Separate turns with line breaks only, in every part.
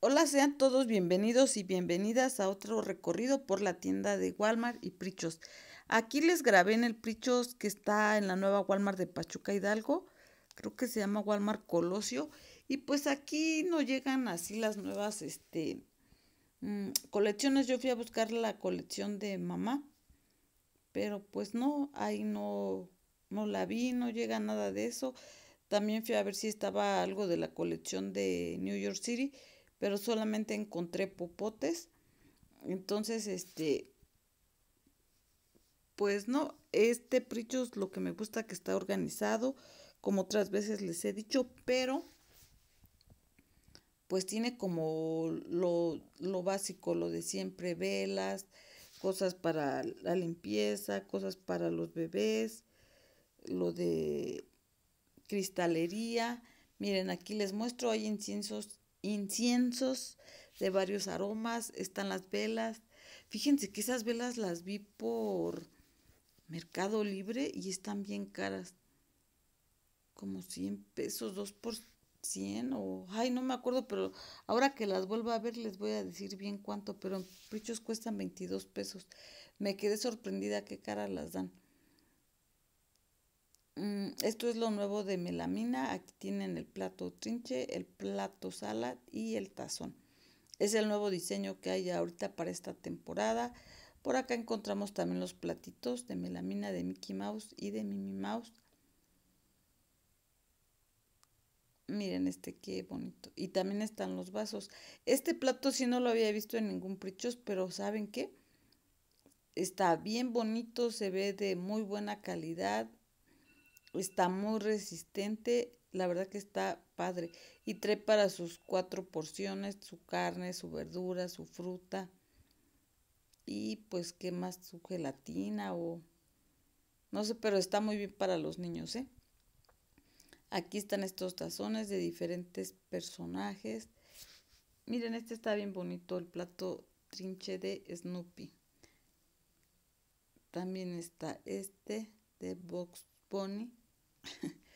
Hola, sean todos bienvenidos y bienvenidas a otro recorrido por la tienda de Walmart y Prichos. Aquí les grabé en el Prichos que está en la nueva Walmart de Pachuca Hidalgo, creo que se llama Walmart Colosio, y pues aquí no llegan así las nuevas este mm, colecciones. Yo fui a buscar la colección de mamá, pero pues no, ahí no no la vi, no llega nada de eso. También fui a ver si estaba algo de la colección de New York City pero solamente encontré popotes. Entonces, este, pues no, este Prichos lo que me gusta que está organizado, como otras veces les he dicho, pero pues tiene como lo, lo básico, lo de siempre, velas, cosas para la limpieza, cosas para los bebés, lo de cristalería. Miren, aquí les muestro, hay inciensos inciensos de varios aromas, están las velas. Fíjense que esas velas las vi por Mercado Libre y están bien caras. Como 100 pesos, 2 por 100 o... Ay, no me acuerdo, pero ahora que las vuelva a ver les voy a decir bien cuánto, pero en pichos cuestan 22 pesos. Me quedé sorprendida qué cara las dan. Mm, esto es lo nuevo de melamina. Aquí tienen el plato trinche, el plato salad y el tazón. Es el nuevo diseño que hay ahorita para esta temporada. Por acá encontramos también los platitos de melamina de Mickey Mouse y de Minnie Mouse. Miren este, qué bonito. Y también están los vasos. Este plato sí no lo había visto en ningún prichos, pero ¿saben qué? Está bien bonito, se ve de muy buena calidad está muy resistente, la verdad que está padre. Y trae para sus cuatro porciones su carne, su verdura, su fruta. Y pues, ¿qué más? Su gelatina o... No sé, pero está muy bien para los niños, ¿eh? Aquí están estos tazones de diferentes personajes. Miren, este está bien bonito, el plato trinche de Snoopy. También está este de Box Pony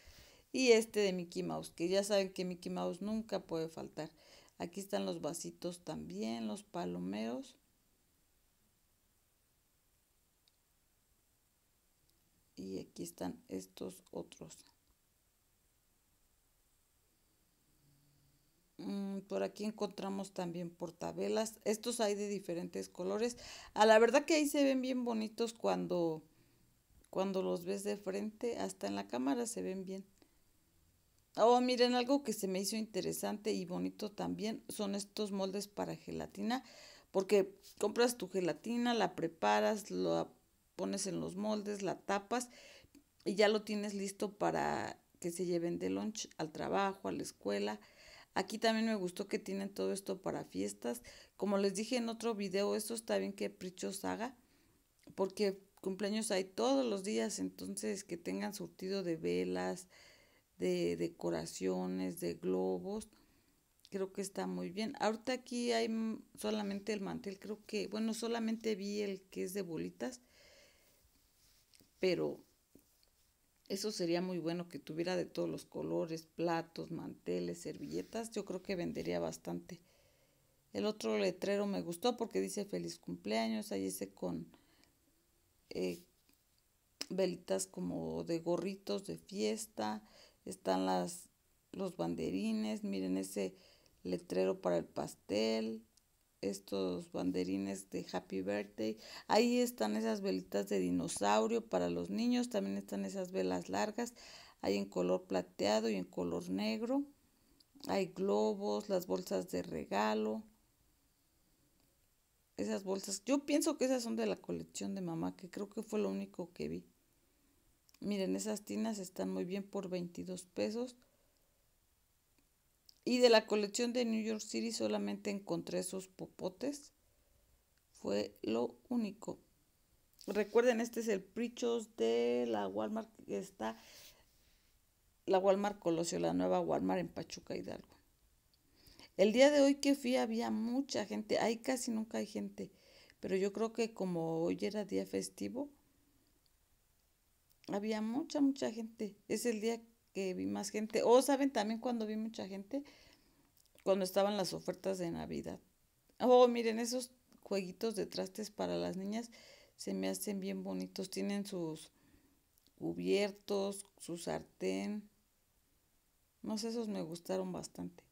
y este de Mickey Mouse, que ya saben que Mickey Mouse nunca puede faltar. Aquí están los vasitos también, los palomeros. Y aquí están estos otros. Mm, por aquí encontramos también portabelas. Estos hay de diferentes colores. A ah, la verdad que ahí se ven bien bonitos cuando cuando los ves de frente, hasta en la cámara se ven bien. Oh, miren, algo que se me hizo interesante y bonito también son estos moldes para gelatina, porque compras tu gelatina, la preparas, la pones en los moldes, la tapas y ya lo tienes listo para que se lleven de lunch al trabajo, a la escuela. Aquí también me gustó que tienen todo esto para fiestas. Como les dije en otro video, esto está bien que Prichos haga, porque cumpleaños hay todos los días, entonces que tengan surtido de velas, de decoraciones, de globos. Creo que está muy bien. Ahorita aquí hay solamente el mantel, creo que, bueno, solamente vi el que es de bolitas, pero eso sería muy bueno que tuviera de todos los colores, platos, manteles, servilletas. Yo creo que vendería bastante. El otro letrero me gustó porque dice feliz cumpleaños, ahí ese con eh, velitas como de gorritos de fiesta, están las, los banderines, miren ese letrero para el pastel, estos banderines de Happy Birthday. Ahí están esas velitas de dinosaurio para los niños. También están esas velas largas. Hay en color plateado y en color negro. Hay globos, las bolsas de regalo esas bolsas. Yo pienso que esas son de la colección de mamá, que creo que fue lo único que vi. Miren, esas tinas están muy bien por 22 pesos. Y de la colección de New York City solamente encontré esos popotes. Fue lo único. Recuerden, este es el Prichos de la Walmart. Está la Walmart Colosio, la nueva Walmart en Pachuca Hidalgo. El día de hoy que fui había mucha gente, ahí casi nunca hay gente, pero yo creo que como hoy era día festivo, había mucha, mucha gente. Es el día que vi más gente. O saben también cuando vi mucha gente, cuando estaban las ofertas de Navidad. Oh, miren, esos jueguitos de trastes para las niñas se me hacen bien bonitos. Tienen sus cubiertos, su sartén. No sé, esos me gustaron bastante.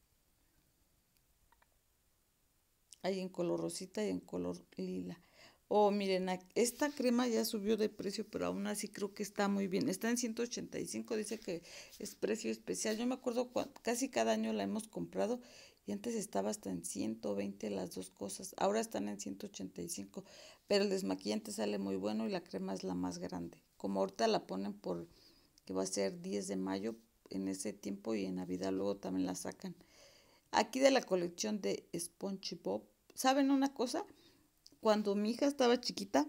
Hay en color rosita y en color lila. Oh, miren, esta crema ya subió de precio, pero aún así creo que está muy bien. Está en 185, dice que es precio especial. Yo me acuerdo casi cada año la hemos comprado y antes estaba hasta en 120 las dos cosas. Ahora están en 185, pero el desmaquillante sale muy bueno y la crema es la más grande. Como ahorita la ponen por que va a ser 10 de mayo en ese tiempo y en Navidad luego también la sacan aquí de la colección de SpongeBob. ¿Saben una cosa? Cuando mi hija estaba chiquita,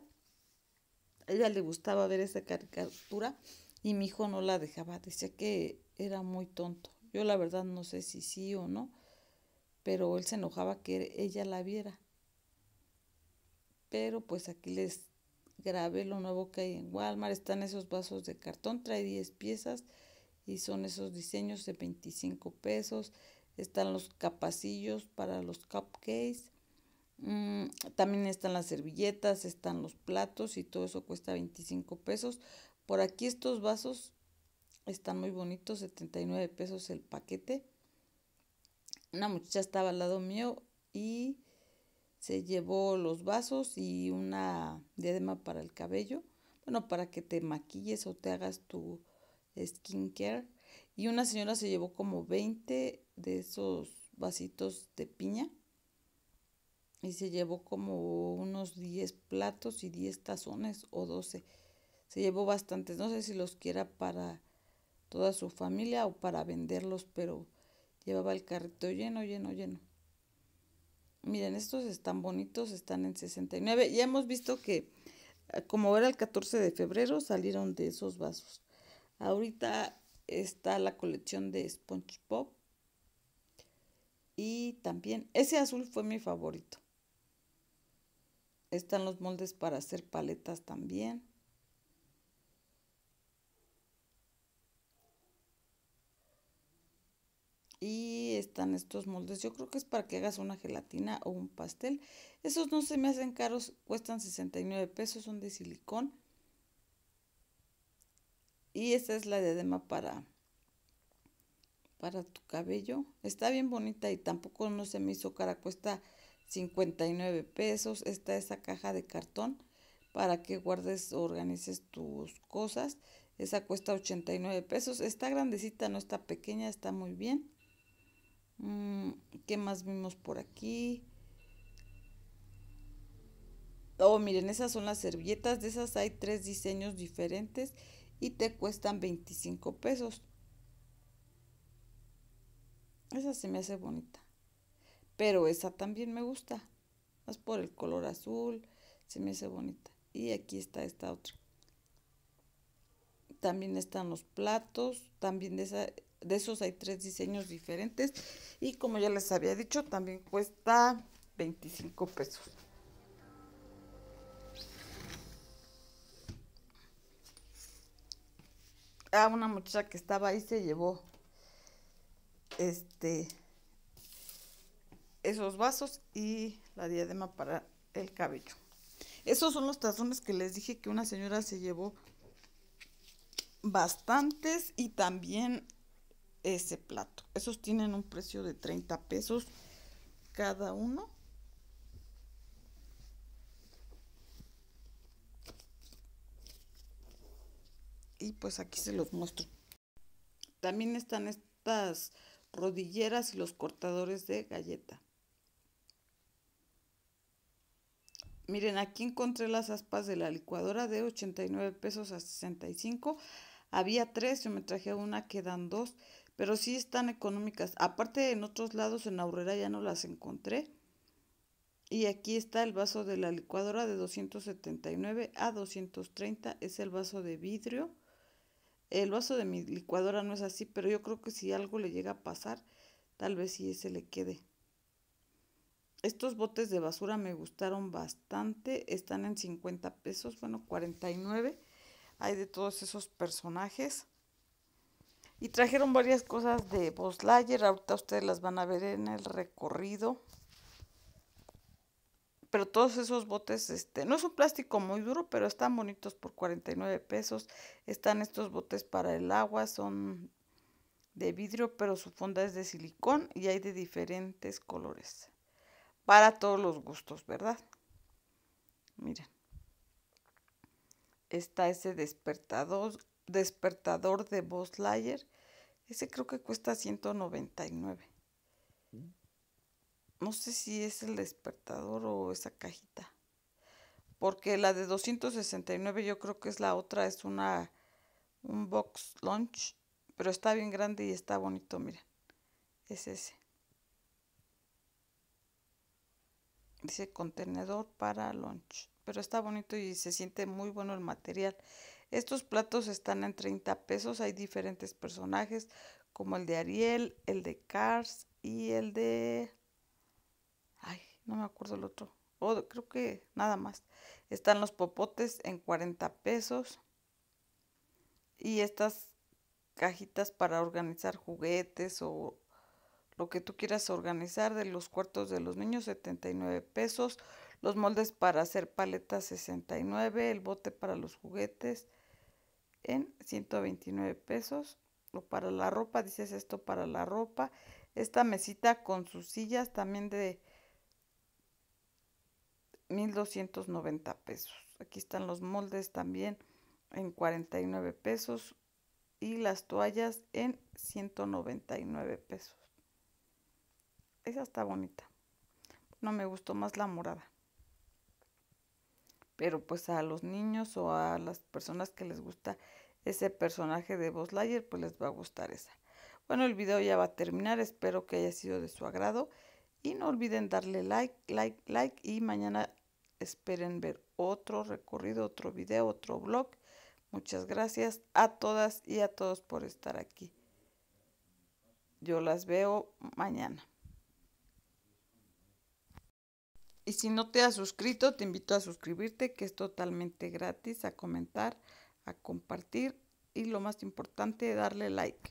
a ella le gustaba ver esa caricatura y mi hijo no la dejaba. Decía que era muy tonto. Yo la verdad no sé si sí o no, pero él se enojaba que ella la viera. Pero pues aquí les grabé lo nuevo que hay en Walmart. Están esos vasos de cartón, trae 10 piezas y son esos diseños de 25 pesos. Están los capacillos para los cupcakes. Mm, también están las servilletas, están los platos y todo eso cuesta 25 pesos. Por aquí estos vasos están muy bonitos, 79 pesos el paquete. Una muchacha estaba al lado mío y se llevó los vasos y una diadema para el cabello. Bueno, para que te maquilles o te hagas tu skincare. Y una señora se llevó como 20 de esos vasitos de piña y se llevó como unos 10 platos y 10 tazones o 12. Se llevó bastantes, no sé si los quiera para toda su familia o para venderlos, pero llevaba el carrito lleno, lleno, lleno. Miren, estos están bonitos, están en 69. Ya hemos visto que ah, como era el 14 de febrero salieron de esos vasos. Ahorita está la colección de SpongeBob. Y también, ese azul fue mi favorito. Están los moldes para hacer paletas también. Y están estos moldes. Yo creo que es para que hagas una gelatina o un pastel. Esos no se me hacen caros. Cuestan 69 pesos. Son de silicón. Y esta es la diadema para, para tu cabello. Está bien bonita y tampoco no se me hizo cara. Cuesta 59 pesos. Está esa caja de cartón para que guardes o organices tus cosas. Esa cuesta 89 pesos. Está grandecita, no está pequeña, está muy bien. Mm, ¿Qué más vimos por aquí? Oh, miren, esas son las servilletas. De esas hay tres diseños diferentes y te cuestan 25 pesos. Esa se me hace bonita. Pero esa también me gusta. Más por el color azul. Se me hace bonita. Y aquí está esta otra. También están los platos. También de, de esos hay tres diseños diferentes. Y como ya les había dicho, también cuesta 25 pesos. a una muchacha que estaba ahí se llevó este esos vasos y la diadema para el cabello. Esos son los tazones que les dije que una señora se llevó bastantes y también ese plato. Esos tienen un precio de 30 pesos cada uno. y pues aquí se los muestro. También están estas rodilleras y los cortadores de galleta. Miren, aquí encontré las aspas de la licuadora de 89 pesos a 65. Había tres, yo me traje una, quedan dos, pero sí están económicas. Aparte, en otros lados, en Aurrera ya no las encontré. Y aquí está el vaso de la licuadora de 279 a 230, es el vaso de vidrio. El vaso de mi licuadora no es así, pero yo creo que si algo le llega a pasar, tal vez sí ese le quede. Estos botes de basura me gustaron bastante. Están en 50 pesos, bueno, 49. Hay de todos esos personajes. Y trajeron varias cosas de Boslayer. Ahorita ustedes las van a ver en el recorrido pero todos esos botes, este, no es un plástico muy duro, pero están bonitos por 49 pesos. Están estos botes para el agua, son de vidrio, pero su funda es de silicón y hay de diferentes colores. Para todos los gustos, ¿verdad? Miren. Está ese despertador, despertador de voz Ese creo que cuesta 199. No sé si es el despertador o esa cajita. Porque la de 269 yo creo que es la otra, es una un box lunch, pero está bien grande y está bonito, miren. Es ese. Dice contenedor para lunch, pero está bonito y se siente muy bueno el material. Estos platos están en 30 pesos, hay diferentes personajes como el de Ariel, el de Cars y el de Ay, no me acuerdo el otro. creo que nada más. Están los popotes en 40 pesos. Y estas cajitas para organizar juguetes o lo que tú quieras organizar de los cuartos de los niños, 79 pesos. Los moldes para hacer paletas, 69. El bote para los juguetes en 129 pesos. lo para la ropa, dices esto para la ropa. Esta mesita con sus sillas también de 1.290 pesos. Aquí están los moldes también en 49 pesos y las toallas en 199 pesos. Esa está bonita. No me gustó más la morada. Pero pues a los niños o a las personas que les gusta ese personaje de Buzz Lightyear, pues les va a gustar esa. Bueno, el video ya va a terminar. Espero que haya sido de su agrado. Y no olviden darle like, like, like. Y mañana Esperen ver otro recorrido, otro video, otro blog. Muchas gracias a todas y a todos por estar aquí. Yo las veo mañana. Y si no te has suscrito, te invito a suscribirte, que es totalmente gratis, a comentar, a compartir y lo más importante, darle like.